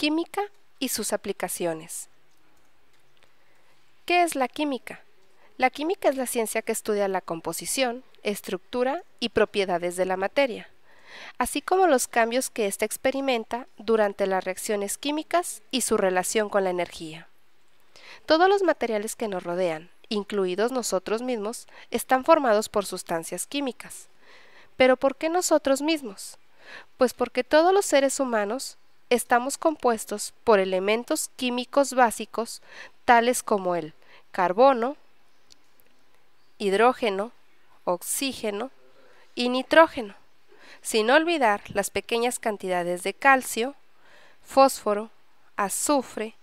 Química y sus aplicaciones. ¿Qué es la química? La química es la ciencia que estudia la composición, estructura y propiedades de la materia, así como los cambios que ésta experimenta durante las reacciones químicas y su relación con la energía. Todos los materiales que nos rodean, incluidos nosotros mismos, están formados por sustancias químicas. ¿Pero por qué nosotros mismos? Pues porque todos los seres humanos estamos compuestos por elementos químicos básicos tales como el carbono, hidrógeno, oxígeno y nitrógeno, sin olvidar las pequeñas cantidades de calcio, fósforo, azufre,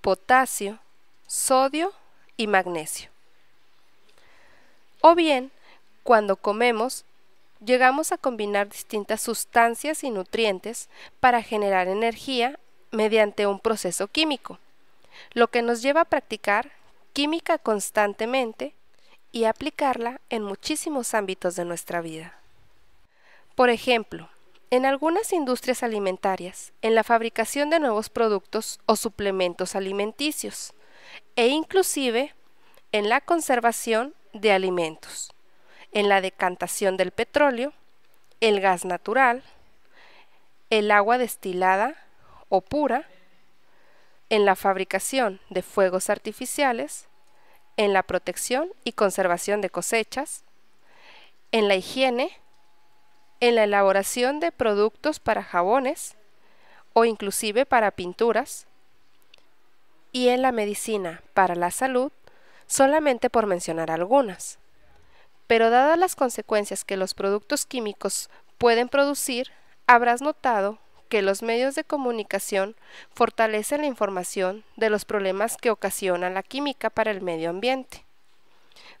potasio, sodio y magnesio. O bien, cuando comemos, llegamos a combinar distintas sustancias y nutrientes para generar energía mediante un proceso químico, lo que nos lleva a practicar química constantemente y aplicarla en muchísimos ámbitos de nuestra vida. Por ejemplo, en algunas industrias alimentarias, en la fabricación de nuevos productos o suplementos alimenticios, e inclusive en la conservación de alimentos en la decantación del petróleo, el gas natural, el agua destilada o pura, en la fabricación de fuegos artificiales, en la protección y conservación de cosechas, en la higiene, en la elaboración de productos para jabones o inclusive para pinturas, y en la medicina para la salud, solamente por mencionar algunas pero dadas las consecuencias que los productos químicos pueden producir, habrás notado que los medios de comunicación fortalecen la información de los problemas que ocasiona la química para el medio ambiente.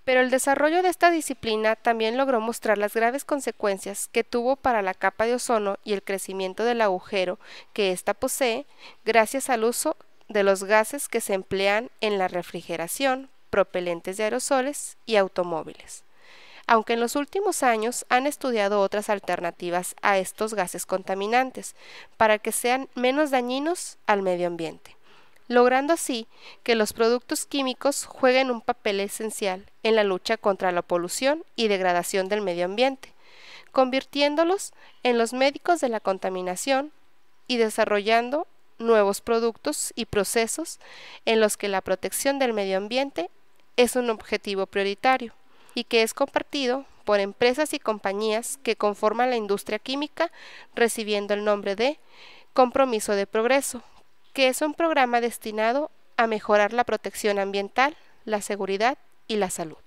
Pero el desarrollo de esta disciplina también logró mostrar las graves consecuencias que tuvo para la capa de ozono y el crecimiento del agujero que ésta posee gracias al uso de los gases que se emplean en la refrigeración, propelentes de aerosoles y automóviles aunque en los últimos años han estudiado otras alternativas a estos gases contaminantes para que sean menos dañinos al medio ambiente, logrando así que los productos químicos jueguen un papel esencial en la lucha contra la polución y degradación del medio ambiente, convirtiéndolos en los médicos de la contaminación y desarrollando nuevos productos y procesos en los que la protección del medio ambiente es un objetivo prioritario y que es compartido por empresas y compañías que conforman la industria química, recibiendo el nombre de Compromiso de Progreso, que es un programa destinado a mejorar la protección ambiental, la seguridad y la salud.